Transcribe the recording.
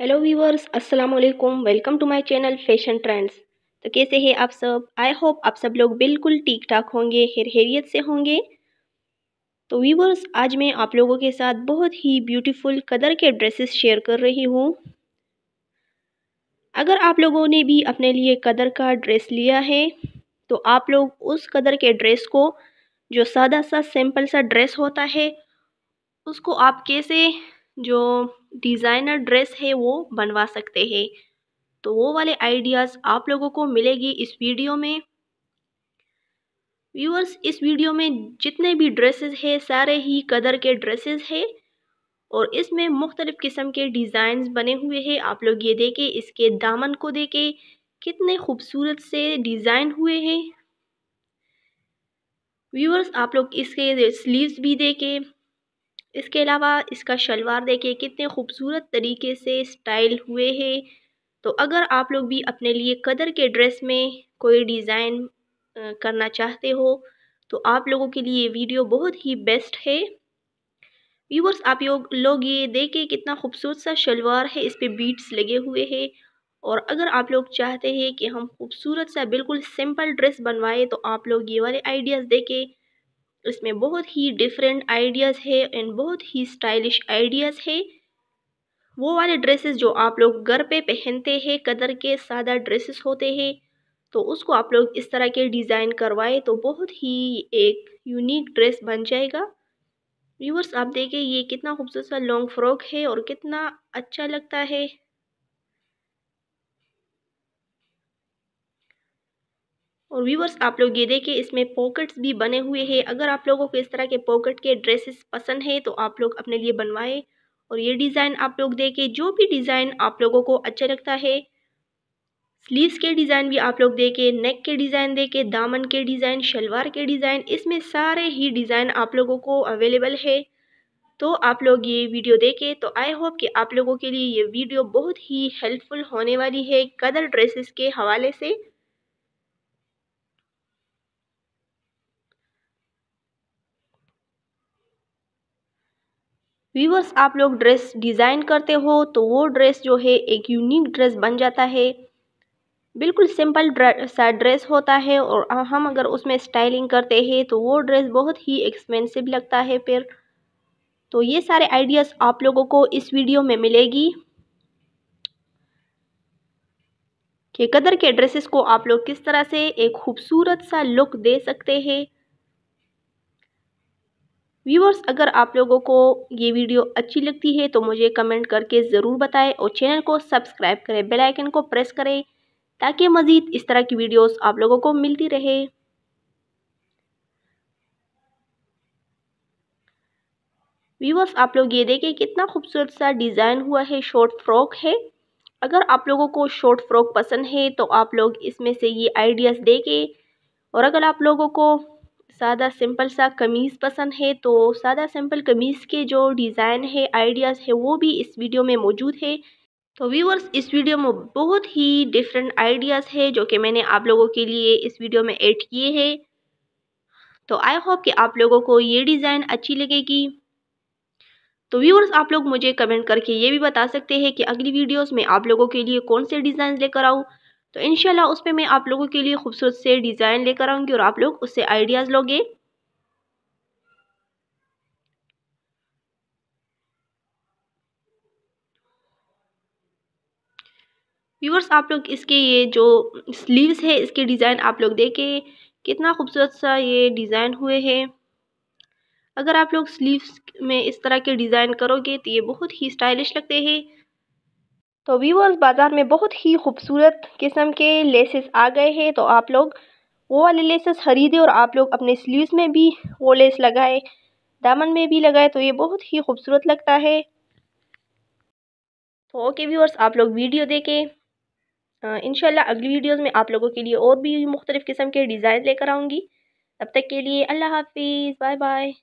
hello viewers अस्सलाम वालेकुम welcome to my channel fashion trends तो कैसे हैं आप सब आई होप आप सब लोग बिल्कुल ठीक ठाक होंगे हेर हेरियत से होंगे तो वीवर्स आज मैं आप लोगों के साथ बहुत ही ब्यूटीफुल कदर के ड्रेसेस शेयर कर रही हूँ अगर आप लोगों ने भी अपने लिए कदर का ड्रेस लिया है तो आप लोग उस कदर के ड्रेस को जो सादा सा सिंपल सा ड्रेस होता है उसको आप कैसे जो डिज़ाइनर ड्रेस है वो बनवा सकते हैं तो वो वाले आइडियाज़ आप लोगों को मिलेगी इस वीडियो में व्यूअर्स इस वीडियो में जितने भी ड्रेसेस है सारे ही कदर के ड्रेसेस है और इसमें मुख्तलिफ़ किस्म के डिज़ाइंस बने हुए हैं आप लोग ये देखें इसके दामन को देखें कितने खूबसूरत से डिज़ाइन हुए हैं व्यूअर्स आप लोग इसके स्लीव्स भी देखें इसके अलावा इसका शलवार देखिए कितने खूबसूरत तरीके से स्टाइल हुए हैं तो अगर आप लोग भी अपने लिए कदर के ड्रेस में कोई डिज़ाइन करना चाहते हो तो आप लोगों के लिए ये वीडियो बहुत ही बेस्ट है व्यूवर्स आप लोग ये देखें कितना खूबसूरत सा शलवार है इस पर बीट्स लगे हुए हैं और अगर आप लोग चाहते हैं कि हम खूबसूरत सा बिल्कुल सिंपल ड्रेस बनवाएं तो आप लोग ये वाले आइडियाज़ देखें उसमें बहुत ही डिफरेंट आइडियाज़ है एंड बहुत ही स्टाइलिश आइडियाज़ है वो वाले ड्रेसेस जो आप लोग घर पे पहनते हैं कदर के सादा ड्रेसेस होते हैं तो उसको आप लोग इस तरह के डिज़ाइन करवाए तो बहुत ही एक यूनिक ड्रेस बन जाएगा व्यूवर्स आप देखें ये कितना खूबसूरत सा लॉन्ग फ्रॉक है और कितना अच्छा लगता है और व्यूवर्स आप लोग ये देखिए इसमें पॉकेट्स भी बने हुए हैं अगर आप लोगों को इस तरह के पॉकेट के ड्रेसेस पसंद है तो आप लोग अपने लिए बनवाएं और ये डिज़ाइन आप लोग देखें जो भी डिज़ाइन आप लोगों को अच्छा लगता है स्लीव्स के डिज़ाइन भी आप लोग देखें नेक के डिज़ाइन देखें दामन के डिज़ाइन शलवार के डिज़ाइन इसमें सारे ही डिज़ाइन आप लोगों को अवेलेबल है तो आप लोग ये वीडियो देखें तो आई होप कि आप लोगों के लिए ये वीडियो बहुत ही हेल्पफुल होने वाली है कदर ड्रेसेस के हवाले से व्यूवर्स आप लोग ड्रेस डिज़ाइन करते हो तो वो ड्रेस जो है एक यूनिक ड्रेस बन जाता है बिल्कुल सिंपल सा ड्रेस होता है और हम अगर उसमें स्टाइलिंग करते हैं तो वो ड्रेस बहुत ही एक्सपेंसिव लगता है फिर तो ये सारे आइडियाज़ आप लोगों को इस वीडियो में मिलेगी कि कदर के ड्रेसेस को आप लोग किस तरह से एक खूबसूरत सा लुक दे सकते हैं व्यूवर्स अगर आप लोगों को ये वीडियो अच्छी लगती है तो मुझे कमेंट करके ज़रूर बताएं और चैनल को सब्सक्राइब करें बेल आइकन को प्रेस करें ताकि मज़ीद इस तरह की वीडियोस आप लोगों को मिलती रहे व्यूवर्स आप लोग ये देखें कितना खूबसूरत सा डिज़ाइन हुआ है शॉर्ट फ्रॉक है अगर आप लोगों को शॉर्ट फ्रॉक पसंद है तो आप लोग इसमें से ये आइडियाज़ देखें और अगर आप लोगों को सादा सिंपल सा कमीज़ पसंद है तो सादा सिंपल कमीज़ के जो डिज़ाइन है आइडियाज़ है वो भी इस वीडियो में मौजूद है तो व्यूवर्स इस वीडियो में बहुत ही डिफरेंट आइडियाज़ है जो कि मैंने आप लोगों के लिए इस वीडियो में ऐड किए हैं तो आई होप कि आप लोगों को ये डिज़ाइन अच्छी लगेगी तो व्यूवर्स आप लोग मुझे कमेंट करके ये भी बता सकते हैं कि अगली वीडियोस में आप लोगों के लिए कौन से डिज़ाइन लेकर आऊँ तो इन उस पर मैं आप लोगों के लिए खूबसूरत से डिज़ाइन लेकर आऊँगी और आप लोग उससे आइडियाज़ लोगे व्यूवर्स आप लोग इसके ये जो स्लीव्स है इसके डिज़ाइन आप लोग देखें कितना खूबसूरत सा ये डिज़ाइन हुए हैं अगर आप लोग स्लीव्स में इस तरह के डिज़ाइन करोगे तो ये बहुत ही स्टाइलिश लगते हैं तो वीवर्स बाज़ार में बहुत ही खूबसूरत किस्म के लेसेस आ गए हैं तो आप लोग वो वाले लेसेस ख़रीदे और आप लोग अपने स्लीव्स में भी वो लेस लगाए दामन में भी लगाए तो ये बहुत ही खूबसूरत लगता है तो ओके व्यूअर्स आप लोग वीडियो देखें इनशाला अगली वीडियोस में आप लोगों के लिए और भी मुख्तलिफ़ किस्म के डिज़ाइन लेकर आऊँगी तब तक के लिए अल्लाह हाफिज़ बाय बाय